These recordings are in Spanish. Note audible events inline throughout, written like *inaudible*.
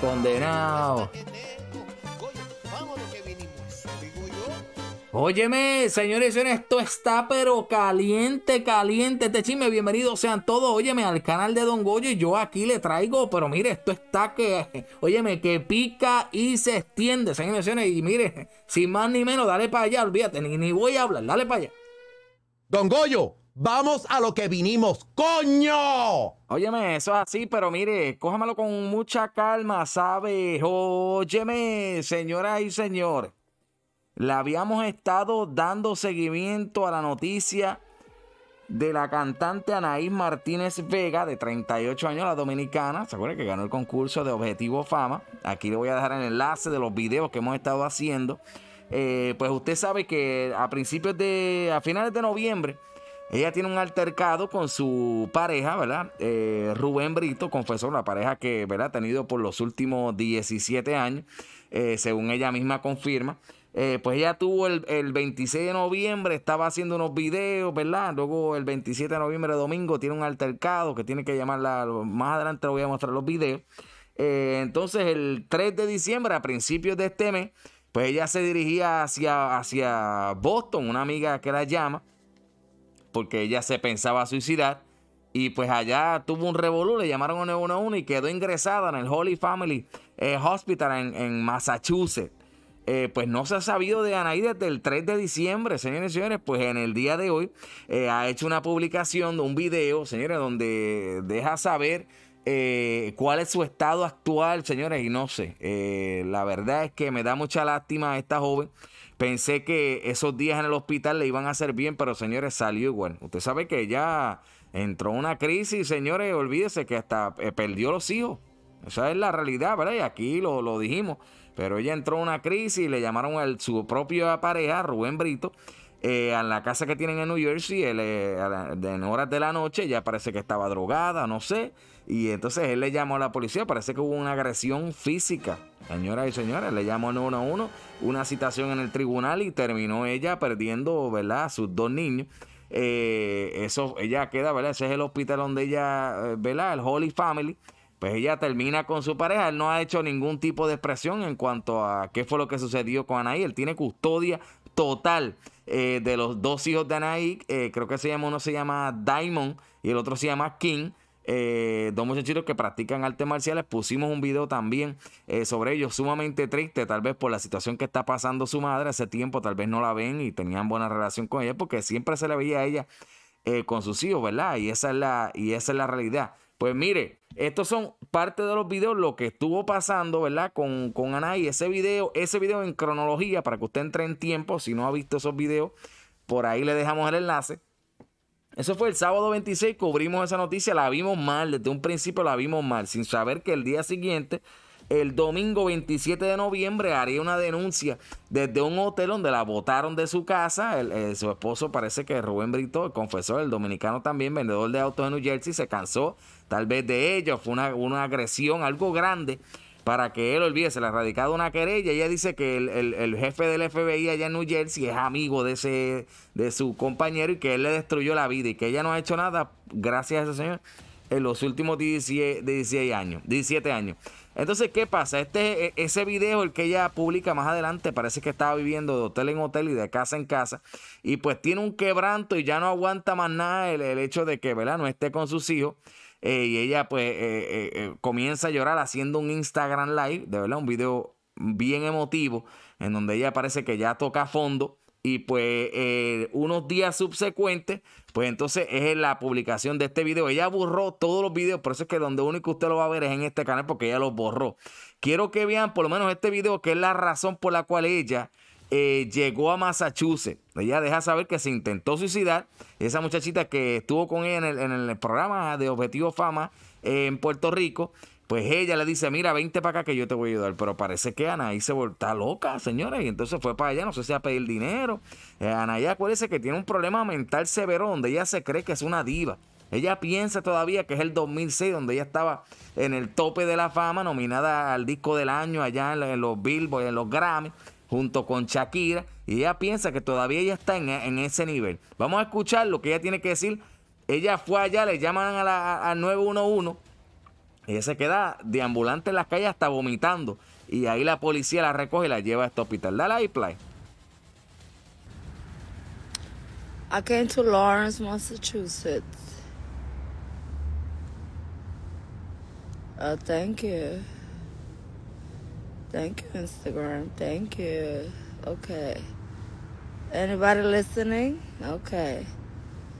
condenado. Óyeme, señores, esto está pero caliente, caliente. Este chisme, bienvenido sean todos. Óyeme, al canal de Don Goyo y yo aquí le traigo, pero mire, esto está que, óyeme, que pica y se extiende, señores, y mire, sin más ni menos, dale para allá, olvídate, ni, ni voy a hablar, dale para allá. Don Goyo, Vamos a lo que vinimos, coño. Óyeme, eso es así, pero mire, cójamelo con mucha calma, ¿sabes? Óyeme, señoras y señores, le habíamos estado dando seguimiento a la noticia de la cantante Anaís Martínez Vega, de 38 años, la dominicana. ¿Se acuerda que ganó el concurso de Objetivo Fama? Aquí le voy a dejar el enlace de los videos que hemos estado haciendo. Eh, pues usted sabe que a principios de, a finales de noviembre, ella tiene un altercado con su pareja, ¿verdad? Eh, Rubén Brito, confesó, una pareja que, ¿verdad? Ha tenido por los últimos 17 años, eh, según ella misma confirma. Eh, pues ella tuvo el, 26 de noviembre, estaba haciendo unos videos, ¿verdad? Luego el 27 de noviembre, domingo, tiene un altercado que tiene que llamarla. Más adelante voy a mostrar los videos. entonces, el 3 de diciembre, a principios de este mes, pues ella se dirigía hacia, hacia Boston, una amiga que la llama porque ella se pensaba suicidar. Y pues allá tuvo un revolú, le llamaron a 911 y quedó ingresada en el Holy Family eh, Hospital en, Massachusetts. Eh, pues no se ha sabido de Anaí desde el 3 de diciembre, señores y señores. Pues en el día de hoy eh, ha hecho una publicación de un video, señores, donde deja saber cuál es su estado actual, señores. Y no sé, la verdad es que me da mucha lástima a esta joven. Pensé que esos días en el hospital le iban a hacer bien, pero señores, salió igual. Usted sabe que ya entró una crisis, señores, olvídese que hasta eh, perdió los hijos. Esa es la realidad, ¿verdad? Y aquí lo, lo dijimos. Pero ella entró en una crisis y le llamaron a su propia pareja, Rubén Brito, en eh, la casa que tienen en New Jersey él, eh, en horas de la noche. Ya parece que estaba drogada, no sé. Y entonces él le llamó a la policía. Parece que hubo una agresión física. Señoras y señores, le llamó al 911, una citación en el tribunal y terminó ella perdiendo, ¿verdad?, a sus dos niños. Eh, eso, ella queda, ¿verdad? Ese es el hospital donde ella, ¿verdad? El Holy Family pues ella termina con su pareja. Él no ha hecho ningún tipo de expresión en cuanto a qué fue lo que sucedió con Anaí. Él tiene custodia total eh, de los dos hijos de Anaik, eh, creo que se llama, uno se llama Diamond y el otro se llama King. Eh, dos muchachitos que practican artes marciales. Pusimos un video también sobre ellos, sumamente triste, tal vez por la situación que está pasando su madre hace tiempo, tal vez no la ven y tenían buena relación con ella, porque siempre se la veía a ella con sus hijos, ¿verdad? Y esa es la, y esa es la realidad. Pues mire, estos son parte de los videos, lo que estuvo pasando, ¿verdad? Con, con ese video, ese video en cronología, para que usted entre en tiempo, si no ha visto esos videos, por ahí le dejamos el enlace. Eso fue el sábado 26, cubrimos esa noticia, la vimos mal, desde un principio la vimos mal, sin saber que el día siguiente el domingo 27 de noviembre haría una denuncia desde un hotel donde la botaron de su casa. Eh, su esposo parece que Rubén Brito, el confesor, el dominicano también, vendedor de autos de New Jersey, se cansó tal vez de ella. Fue una, agresión, algo grande para que él olvide, se le ha radicado una querella. Ella dice que el, el, jefe del FBI allá en New Jersey es amigo de ese de su compañero y que él le destruyó la vida y que ella no ha hecho nada gracias a ese señor en los últimos años. 17 años. Entonces, ¿qué pasa? Este, e, ese video, el que ella publica más adelante, parece que estaba viviendo de hotel en hotel y de casa en casa. Y pues tiene un quebranto y ya no aguanta más nada el, hecho de que, ¿verdad? No esté con sus hijos. Eh, y ella pues eh, eh, comienza a llorar haciendo un Instagram Live, de verdad, un video bien emotivo, en donde ella parece que ya toca a fondo y pues eh, unos días subsecuentes, pues entonces es la publicación de este video. Ella borró todos los videos, por eso es que donde único usted lo va a ver es en este canal porque ella los borró. Quiero que vean por lo menos este video que es la razón por la cual ella eh, llegó a Massachusetts. Ella deja saber que se intentó suicidar. Esa muchachita que estuvo con ella en el, en el programa de Objetivo Fama eh, en Puerto Rico. Pues ella le dice, mira, vente para acá que yo te voy a ayudar. Pero parece que Anaí se volta loca, señores. Y entonces fue para allá, no sé si a pedir dinero. Eh, Anaí acuérdese que tiene un problema mental severo donde ella se cree que es una diva. Ella piensa todavía que es el 2006, donde ella estaba en el tope de la fama, nominada al disco del año allá en los Billboard, en los Grammy, junto con Shakira. Y ella piensa que todavía ella está en, ese nivel. Vamos a escuchar lo que ella tiene que decir. Ella fue allá, le llaman a al 911 ella se queda deambulante en las calles hasta vomitando. Y ahí la policía la recoge y la lleva a este hospital. Dale ahí, Play. I came to Lawrence, Massachusetts. Uh, thank you. Thank you, Instagram. Thank you. Okay. Anybody listening? Okay.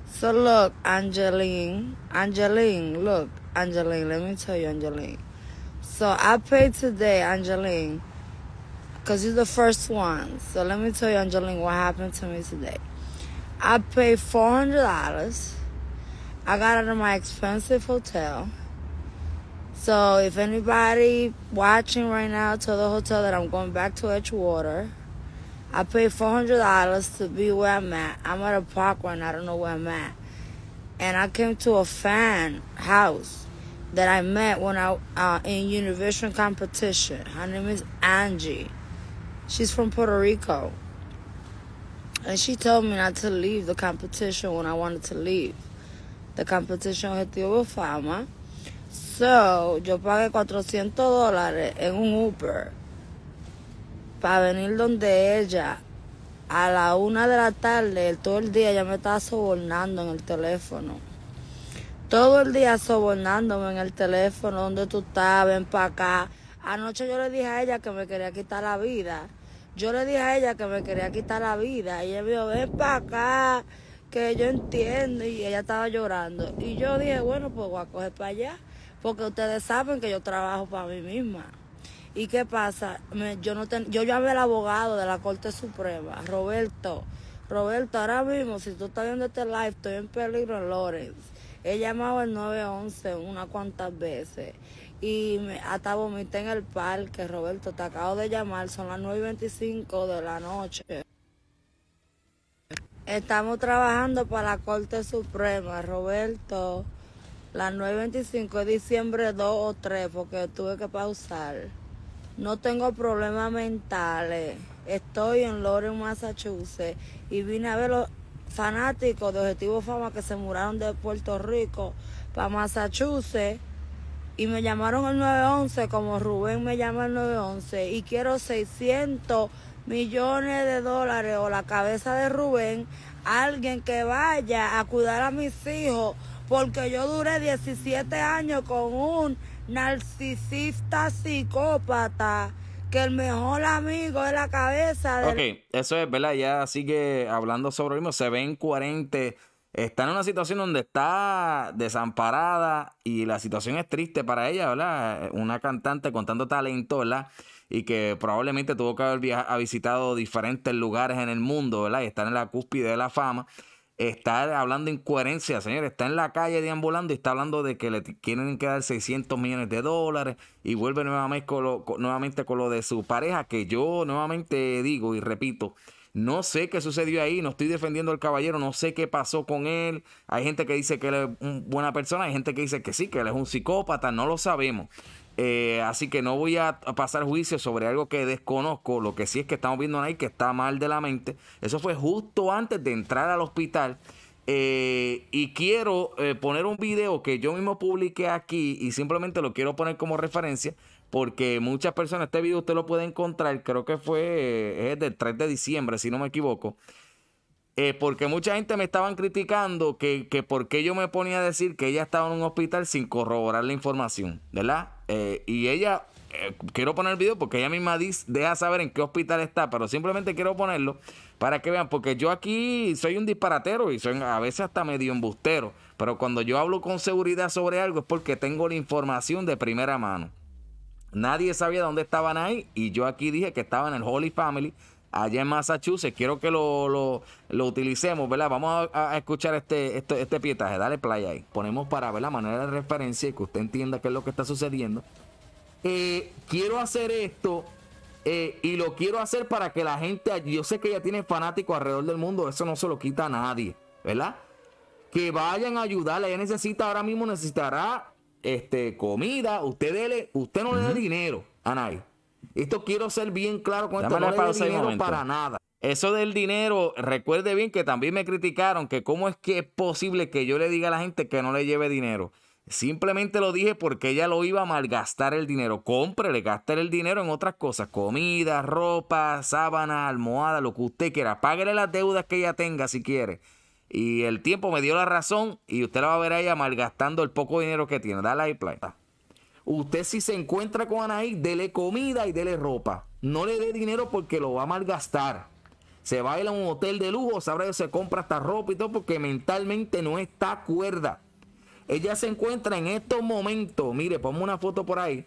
So look, Angeline. Angeline, look. Angeline, let me tell you, Angeline. So I prayed today, Angeline, because you're the first one. So let me tell you, Angeline, what happened to me today. I paid $400. I got out of my expensive hotel. So if anybody watching right now tell the hotel that I'm going back to Edgewater, I paid $400 to be where I'm at. I'm at a park right now. I don't know where I'm at and I came to a fan house that I met when I uh, in Univision competition. Her name is Angie. She's from Puerto Rico, and she told me not to leave the competition when I wanted to leave. The competition objetivo fama. So yo pagué 400 dólares en un Uber para venir donde ella a la una de la tarde, todo el día, ella me estaba sobornando en el teléfono. Todo el día sobornándome en el teléfono, donde tú estás? Ven para acá. Anoche yo le dije a ella que me quería quitar la vida. Yo le dije a ella que me quería quitar la vida. Y ella me dijo, ven para acá, que yo entiendo. Y ella estaba llorando. Y yo dije, bueno, pues voy a coger para allá. Porque ustedes saben que yo trabajo para mí misma. ¿Y qué pasa? yo no ten, yo llamé al abogado de la Corte Suprema, Roberto. Roberto, ahora mismo, si tú estás viendo este live, estoy en peligro en He llamado al 911 unas cuantas veces y me, hasta vomité en el parque. Roberto, te acabo de llamar, son las 9.25 y de la noche. Estamos trabajando para la Corte Suprema, Roberto. Las 9.25 de diciembre 2 o 3 porque tuve que pausar. No tengo problemas mentales. Estoy en Lawrence, Massachusetts y vine a ver los fanáticos de Objetivo Fama que se muraron de Puerto Rico para Massachusetts y me llamaron el 911 como Rubén me llama el 911 y quiero 600 millones de dólares o la cabeza de Rubén, alguien que vaya a cuidar a mis hijos porque yo duré 17 años con un narcisista psicópata que el mejor amigo de la cabeza de Ok, eso es, ¿verdad? Ya sigue hablando sobre lo mismo, se ven 40, está en una situación donde está desamparada y la situación es triste para ella, ¿verdad? Una cantante con tanto talento, ¿verdad? Y que probablemente tuvo que haber visitado diferentes lugares en el mundo, ¿verdad? Y está en la cúspide de la fama está hablando incoherencia, señores. Está en la calle deambulando y está hablando de que le quieren quedar 600 millones de dólares y vuelve nuevamente nuevamente con lo de su pareja, que yo nuevamente digo y repito. No sé qué sucedió ahí, no estoy defendiendo al caballero, no sé qué pasó con él. Hay gente que dice que él es una buena persona, hay gente que dice que sí, que él es un psicópata, no lo sabemos. Eh, así que no voy a pasar juicio sobre algo que desconozco. Lo que sí es que estamos viendo ahí que está mal de la mente. Eso fue justo antes de entrar al hospital. Eh, y quiero eh, poner un video que yo mismo publiqué aquí y simplemente lo quiero poner como referencia porque muchas personas, este video usted lo puede encontrar, creo que fue del 3 de diciembre, si no me equivoco. porque mucha gente me estaban criticando que, que por qué yo me ponía a decir que ella estaba en un hospital sin corroborar la información, ¿verdad? Eh, y ella, eh, quiero poner el video porque ella misma deja saber en qué hospital está, pero simplemente quiero ponerlo para que vean, porque yo aquí soy un disparatero y soy a veces hasta medio embustero, pero cuando yo hablo con seguridad sobre algo es porque tengo la información de primera mano. Nadie sabía dónde estaban ahí y yo aquí dije que estaban en el Holy Family allá en Massachusetts. Quiero que lo, utilicemos, ¿verdad? Vamos a, escuchar este, este, este, pietaje. Dale play ahí. Ponemos para, ver la Manera de referencia y que usted entienda qué es lo que está sucediendo. Eh, quiero hacer esto eh, y lo quiero hacer para que la gente, yo sé que ya tiene fanáticos alrededor del mundo, eso no se lo quita a nadie, ¿verdad? Que vayan a ayudarle, ella necesita ahora mismo, necesitará este, comida, usted, usted no le dé dinero a nadie esto quiero ser bien claro con esto. para nada. Eso del dinero, recuerde bien que también me criticaron que cómo es que es posible que yo le diga a la gente que no le lleve dinero. Simplemente lo dije porque ella lo iba a malgastar el dinero. Cómprele, gastar el dinero en otras cosas. Comida, ropa, sábana, almohada, lo que usted quiera. Páguele las deudas que ella tenga si quiere. Y el tiempo me dio la razón y usted la va a ver a ella malgastando el poco dinero que tiene. Dale ahí plata. Usted si se encuentra con Anaí, dele comida y dele ropa. No le dé dinero porque lo va a malgastar. Se va a ir a un hotel de lujo, sabrá que se compra hasta ropa y todo porque mentalmente no está cuerda. Ella se encuentra en estos momentos, mire, pongo una foto por ahí,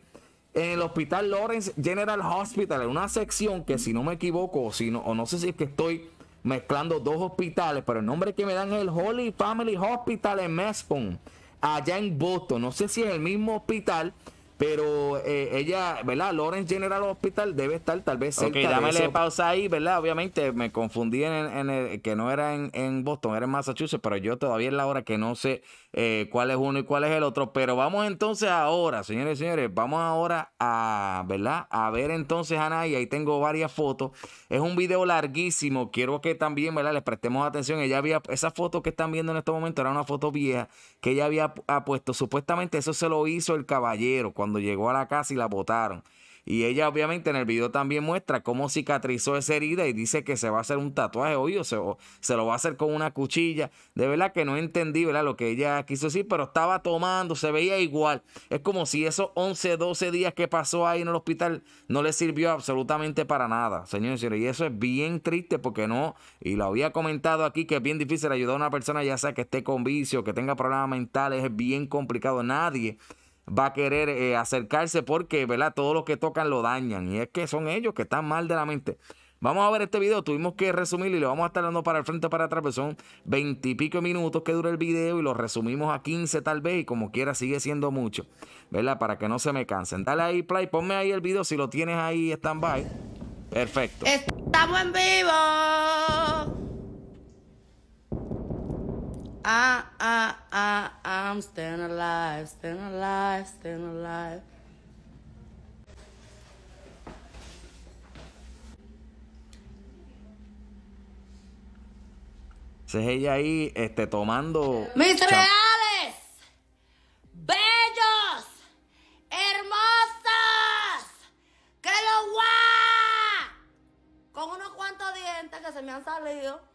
en el hospital Lawrence General Hospital, en una sección que si no me equivoco, o, si no, o no sé si es que estoy mezclando dos hospitales, pero el nombre que me dan es el Holy Family Hospital en Mespon allá en Boston. No sé si es el mismo hospital pero eh, ella, ¿verdad? Lawrence General Hospital debe estar tal vez cerca. Ok, dámele pausa ahí, ¿verdad? Obviamente me confundí en, que no era en, Boston, era en Massachusetts, pero yo todavía en la hora que no sé eh, cuál es uno y cuál es el otro. Pero vamos entonces ahora, señores y señores, vamos ahora a, ¿verdad? A ver entonces a y ahí tengo varias fotos. Es un video larguísimo, quiero que también, ¿verdad? Les prestemos atención. Ella había, esa foto que están viendo en este momento era una foto vieja que ella había puesto. Supuestamente eso se lo hizo el caballero cuando llegó a la casa y la botaron. Y ella obviamente en el video también muestra cómo cicatrizó esa herida y dice que se va a hacer un tatuaje hoy o se, lo va a hacer con una cuchilla. De verdad que no entendí ¿verdad? lo que ella quiso decir, pero estaba tomando, se veía igual. Es como si esos 11, 12 días que pasó ahí en el hospital no le sirvió absolutamente para nada, señores y señores. Y eso es bien triste porque no, y lo había comentado aquí, que es bien difícil ayudar a una persona, ya sea que esté con vicio, que tenga problemas mentales, es bien complicado. Nadie va a querer eh, acercarse porque, ¿verdad? Todos los que tocan lo dañan. Y es que son ellos que están mal de la mente. Vamos a ver este video, tuvimos que resumirlo y lo vamos a estar dando para el frente para atrás, son veintipico minutos que dura el video y lo resumimos a 15 tal vez y como quiera sigue siendo mucho, ¿verdad? Para que no se me cansen. Dale ahí play, ponme ahí el video si lo tienes ahí stand by. Perfecto. Estamos en vivo. I, I, I, I'm staying alive, staying alive, staying alive. Esa es ella ahí, este, tomando. ¡Mis reales! ¡Bellos! ¡Hermosas! ¡Que lo guá! Con unos cuantos dientes que se me han salido.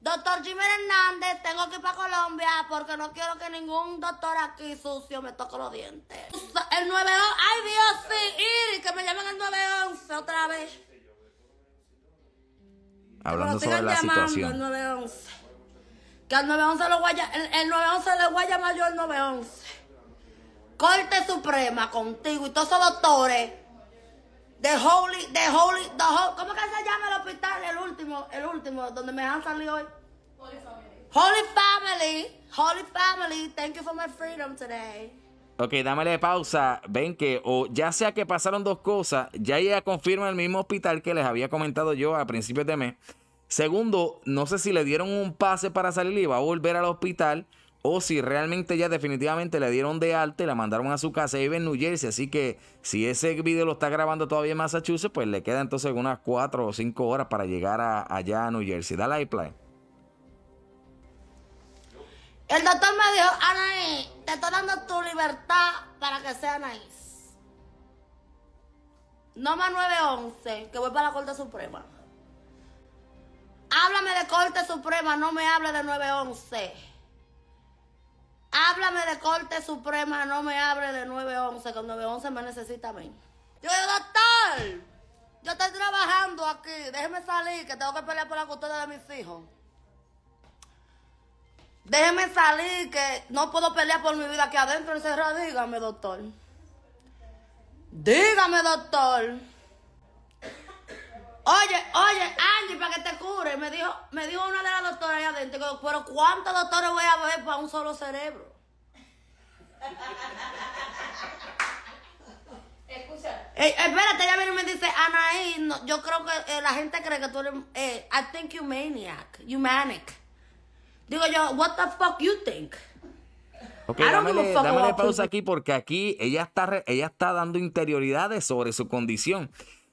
Doctor Jimmy Hernández, tengo que ir para Colombia porque no quiero que ningún doctor aquí sucio me toque los dientes. El 911, ay Dios, sí, ir, que me llamen el 911 otra vez. Hablando sobre la situación. El 911. Que al 911 lo voy el, 911 le voy a llamar yo el 911. Corte Suprema contigo y todos esos doctores The Holy, The Holy, the Holy, ¿Cómo que se llama el hospital? El último, el último, donde me han salido hoy. Holy Family. Holy Family. Holy Family. Thank you for my freedom today. Ok, dámele pausa. Ven que, o ya sea que pasaron dos cosas, ya ella confirma el mismo hospital que les había comentado yo a principios de mes. Segundo, no sé si le dieron un pase para salir y va a volver al hospital o si realmente ya definitivamente le dieron de alta y la mandaron a su casa y vive en New Jersey. Así que si ese video lo está grabando todavía en Massachusetts, pues le queda entonces unas cuatro o cinco horas para llegar allá a New Jersey. Dale ahí, play. El doctor me dijo, Anaí, te estoy dando tu libertad para que sea Anaís. No más 911, que voy para la Corte Suprema. Háblame de Corte Suprema, no me hables de 911. Háblame de Corte Suprema, no me hable de 911, que el 911 me necesita a mí. Yo digo, doctor, yo estoy trabajando aquí, déjeme salir, que tengo que pelear por la custodia de mis hijos. Déjeme salir, que no puedo pelear por mi vida aquí adentro encerrada. Dígame, doctor. Dígame, doctor. Oye, oye, Angie, para que te cure. Me dijo, me dijo una de las doctoras allá adentro, pero ¿cuántos doctores voy a ver para un solo cerebro? Eh, espérate, ella viene y me dice, Anaí, yo creo que eh, la gente cree que tú eres, eh, I think you maniac, you manic. Digo yo, what the fuck you think? Ok, dame dámele pausa aquí porque aquí ella está, ella está dando interioridades sobre su condición.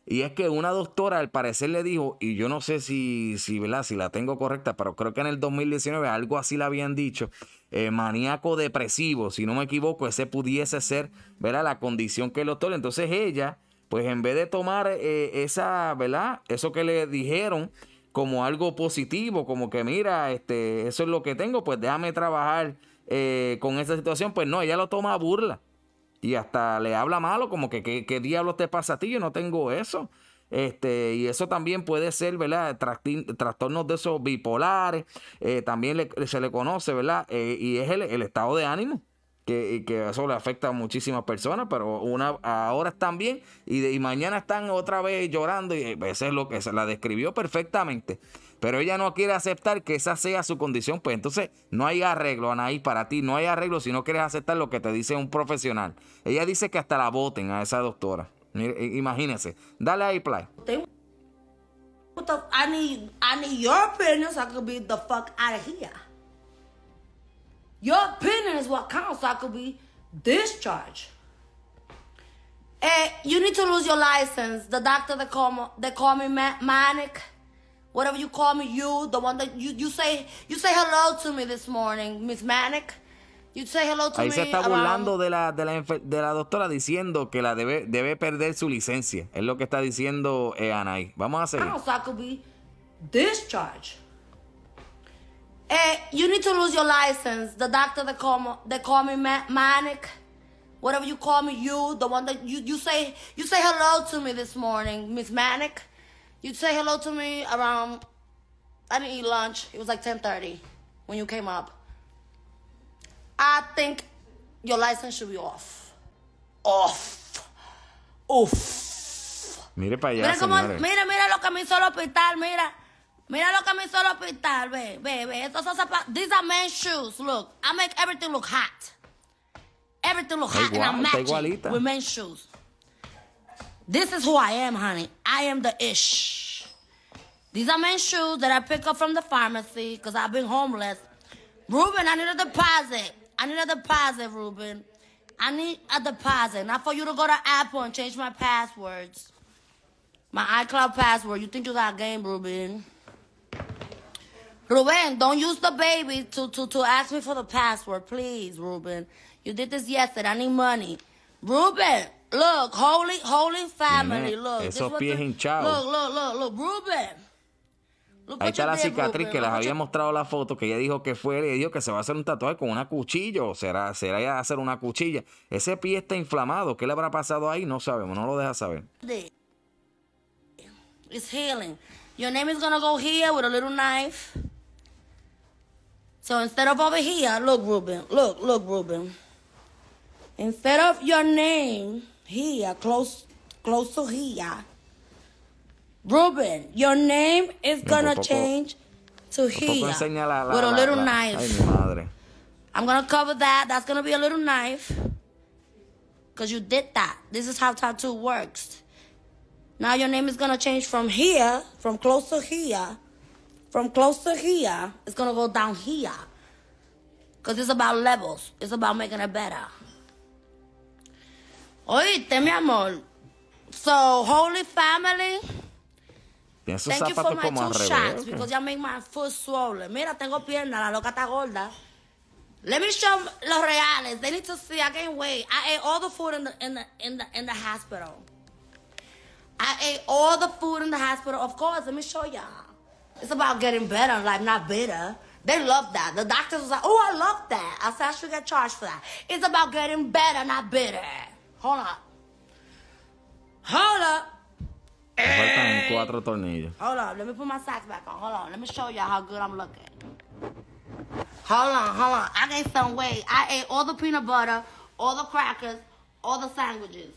Y es que una doctora al parecer le dijo, y yo no sé si, si, si la tengo correcta, pero creo que en el 2019 algo así la habían dicho, eh, maníaco depresivo, si no me equivoco, ese pudiese ser ¿verdad? la condición que el doctor. Entonces ella, pues en vez de tomar eh, esa, ¿verdad? eso que le dijeron como algo positivo, como que mira, este, eso es lo que tengo, pues déjame trabajar eh, con esa situación, pues no, ella lo toma a burla y hasta le habla malo, como que qué, qué diablos te pasa a ti, yo no tengo eso. Este, y eso también puede ser, ¿verdad? trastornos de esos bipolares, eh, también se le conoce, ¿verdad? Eh, y es el, estado de ánimo, que, que, eso le afecta a muchísimas personas, pero una, ahora están bien y, mañana están otra vez llorando, y eh, eso es lo que se la describió perfectamente pero ella no quiere aceptar que esa sea su condición, pues entonces no hay arreglo, Anaí, para ti, no hay arreglo si no quieres aceptar lo que te dice un profesional. Ella dice que hasta la voten a esa doctora. Imagínense. Dale ahí, play. What I need, I need your opinion so I could be the fuck out of here. Your opinion is what counts so I could be discharged. Hey, eh, you need to lose your license. The doctor they call, call me manic whatever you call me, you, the one that you, you say, you say hello to me this morning, Miss Manic. You say hello to Ahí me se está burlando de la, de, la, doctora diciendo que la debe, debe perder su licencia. Es lo que está diciendo eh, Anaí. Vamos a hacer. Discharge. Hey, eh, you need to lose your license. The doctor that call, call me manic. Whatever you call me, you, the one that you, you say, you say hello to me this morning, Miss Manic. You'd say hello to me around. I didn't eat lunch. It was like 10:30 when you came up. I think your license should be off. Off. Off. Mire para allá. Mira, cómo, mira, mira lo que me hizo el hospital, mira. Mira lo que me hizo el hospital, ve, ve, ve. Estos son zapatos. These are men's shoes, look. I make everything look hot. Everything look hot igual, and I'm matching with men's shoes. This is who I am, honey. I am the ish. These are my shoes that I pick up from the pharmacy because I've been homeless. Ruben, I need a deposit. I need a deposit, Ruben. I need a deposit. Not for you to go to Apple and change my passwords. My iCloud password. You think you got a game, Ruben? Ruben, don't use the baby to, to, to ask me for the password, please, Ruben. You did this yesterday. I need money. Ruben! Look, holy, holy family. Look, esos pies hinchados. Look, look, look, look, Ruben. Look Ahí está la cicatriz que les había mostrado la foto, que ella dijo que fue, le dijo que se va a hacer un tatuaje con una cuchilla, o será, será ella hacer una cuchilla. Ese pie está inflamado, ¿qué le habrá pasado ahí? No sabemos, no lo deja saber. It's healing. Your name is gonna go here with a little knife. So instead of over here, look, Ruben, look, look, Ruben. Instead of your name. here, close, close to here. Ruben, your name is gonna poco, change to here with a little la, knife. Ay, I'm gonna cover that. That's gonna be a little knife. Cause you did that. This is how tattoo works. Now your name is gonna change from here, from close to here, from close to here. It's gonna go down here. Cause it's about levels. It's about making it better. Oíste, mi amor. So, Holy Family. Thank you for my two shots revés, because you made my foot swollen. Mira, tengo pierna, la loca está gorda. Let me show los reales. They need to see. I can't wait. I ate all the food in the in the in the, in the hospital. I ate all the food in the hospital. Of course, let me show y'all. It's about getting better, like not bitter. They love that. The doctors was like, "Oh, I love that." I said I should get charged for that. It's about getting better, not bitter. Hold up. Hold up. Faltan cuatro tornillos. Hold on, let me put my socks back on. Hold on, let me show y'all how good I'm looking. Hold on, hold on. I gained some weight. I ate all the peanut butter, all the crackers, all the sandwiches.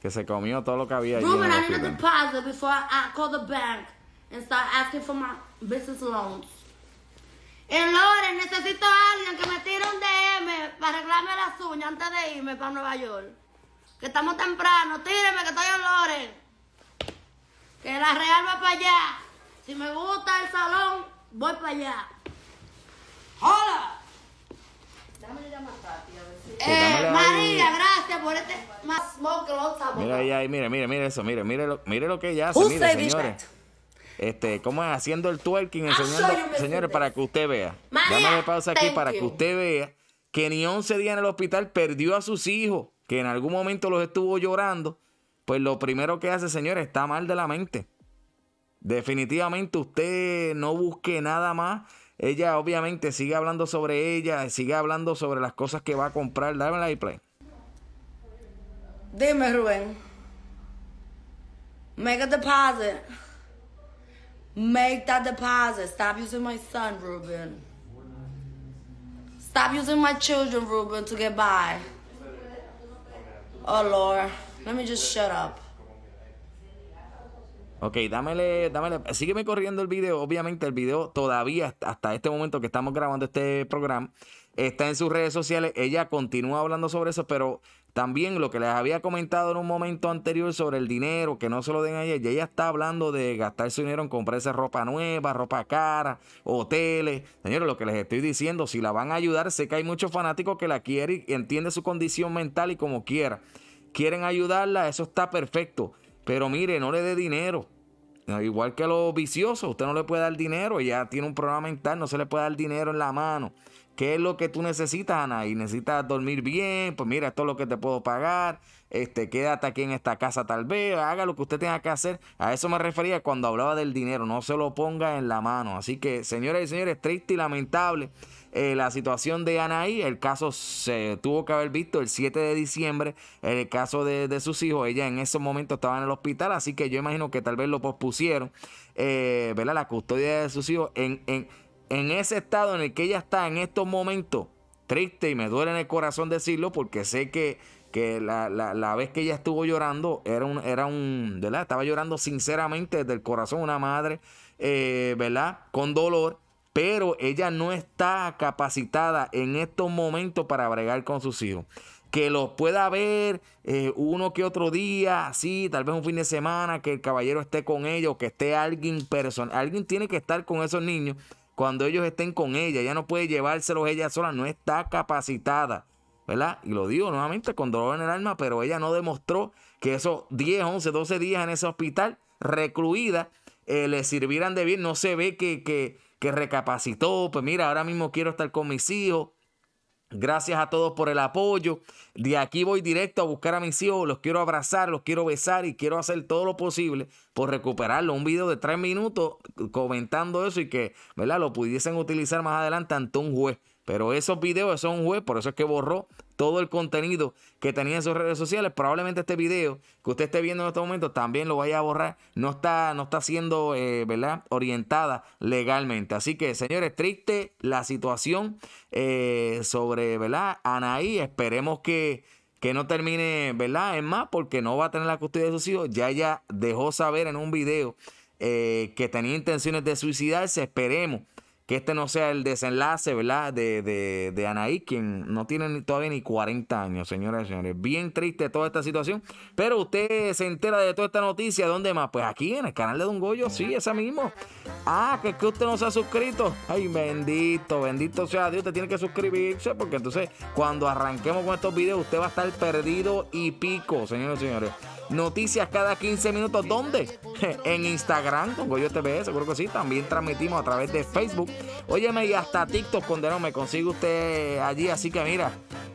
Que se comió todo lo que había Ruben, I need a deposit before I, call the bank and start asking for my business loans. En Lore, necesito a alguien que me tire un DM para arreglarme las uñas antes de irme para Nueva York que estamos temprano, tíreme que estoy en Loren. Que la Real va para allá. Si me gusta el salón, voy para allá. ¡Hola! Dame a eh, María, gracias por este más Mira ahí, ahí, mire, mire, mire eso, mire, mire lo, mire lo que ella hace, mire, señores. Este, ¿cómo es? Haciendo el twerking, ah, enseñando, señores, para que usted vea. María, pausa aquí para que usted vea que ni 11 días en el hospital perdió a sus hijos que en algún momento los estuvo llorando, pues lo primero que hace, señor está mal de la mente. Definitivamente usted no busque nada más. Ella obviamente sigue hablando sobre ella, sigue hablando sobre las cosas que va a comprar. Dame la play. Dime, Rubén. Make a deposit. Make that deposit. Stop using my son, Ruben. Stop using my children, Ruben, to get by. Oh, Lord. Let me just shut up. Ok, dámele, dámele, sígueme corriendo el video. Obviamente el video todavía, hasta este momento que estamos grabando este programa, está en sus redes sociales. Ella continúa hablando sobre eso, pero también lo que les había comentado en un momento anterior sobre el dinero, que no se lo den a ella, ya ella está hablando de gastar su dinero en comprarse ropa nueva, ropa cara, hoteles. Señores, lo que les estoy diciendo, si la van a ayudar, sé que hay muchos fanáticos que la quieren y entiende su condición mental y como quiera. Quieren ayudarla, eso está perfecto. Pero mire, no le dé dinero. Igual que a los viciosos, usted no le puede dar dinero, ella tiene un problema mental, no se le puede dar dinero en la mano. ¿Qué es lo que tú necesitas, Anaí? necesitas dormir bien, pues mira, esto es lo que te puedo pagar, este, quédate aquí en esta casa tal vez, haga lo que usted tenga que hacer. A eso me refería cuando hablaba del dinero, no se lo ponga en la mano. Así que, señoras y señores, triste y lamentable eh, la situación de Anaí. El caso se tuvo que haber visto el 7 de diciembre, el caso de, de sus hijos. Ella en ese momento estaba en el hospital, así que yo imagino que tal vez lo pospusieron, eh, ¿verdad? La custodia de sus hijos en, en en ese estado en el que ella está en estos momentos, triste y me duele en el corazón decirlo porque sé que, la, vez que ella estuvo llorando era un, era un, ¿verdad? Estaba llorando sinceramente desde el corazón una madre, eh, ¿verdad? Con dolor, pero ella no está capacitada en estos momentos para bregar con sus hijos. Que los pueda ver eh, uno que otro día, así, tal vez un fin de semana, que el caballero esté con ellos, que esté alguien personal. Alguien tiene que estar con esos niños cuando ellos estén con ella. Ella no puede llevárselos ella sola, no está capacitada. ¿Verdad? Y lo digo nuevamente con dolor en el alma, pero ella no demostró que esos 10, 11, 12 días en ese hospital, recluida, eh, le sirvieran de bien. No se ve que, que, que recapacitó, pues mira, ahora mismo quiero estar con mis hijos. Gracias a todos por el apoyo. De aquí voy directo a buscar a mis hijos. Los quiero abrazar, los quiero besar y quiero hacer todo lo posible por recuperarlo. Un video de tres minutos comentando eso y que ¿verdad? lo pudiesen utilizar más adelante ante un juez. Pero esos videos, son un juez, por eso es que borró todo el contenido que tenía en sus redes sociales. Probablemente este video que usted esté viendo en este momento también lo vaya a borrar. No está, no está siendo eh, ¿verdad? orientada legalmente. Así que, señores, triste la situación eh, sobre ¿verdad? Anaí. Esperemos que, que no termine ¿verdad? Es más, porque no va a tener la custodia de sus hijos. Ya ella dejó saber en un video eh, que tenía intenciones de suicidarse. Esperemos que este no sea el desenlace, ¿verdad? De, de, de Anaí, quien no tiene todavía ni 40 años, señoras y señores. Bien triste toda esta situación. Pero usted se entera de toda esta noticia. ¿Dónde más? Pues aquí en el canal de Don Goyo, sí, esa mismo. Ah, que usted no se ha suscrito. Ay, bendito, bendito sea Dios. Usted tiene que suscribirse porque entonces cuando arranquemos con estos videos, usted va a estar perdido y pico, señores y señores. Noticias cada 15 minutos. ¿Dónde? *laughs* en Instagram, Don Goyo TV, seguro que sí. También transmitimos a través de Facebook Óyeme, y hasta TikTok, condenó, me consigue usted allí. Así que mira,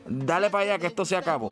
dale para allá que esto se acabó.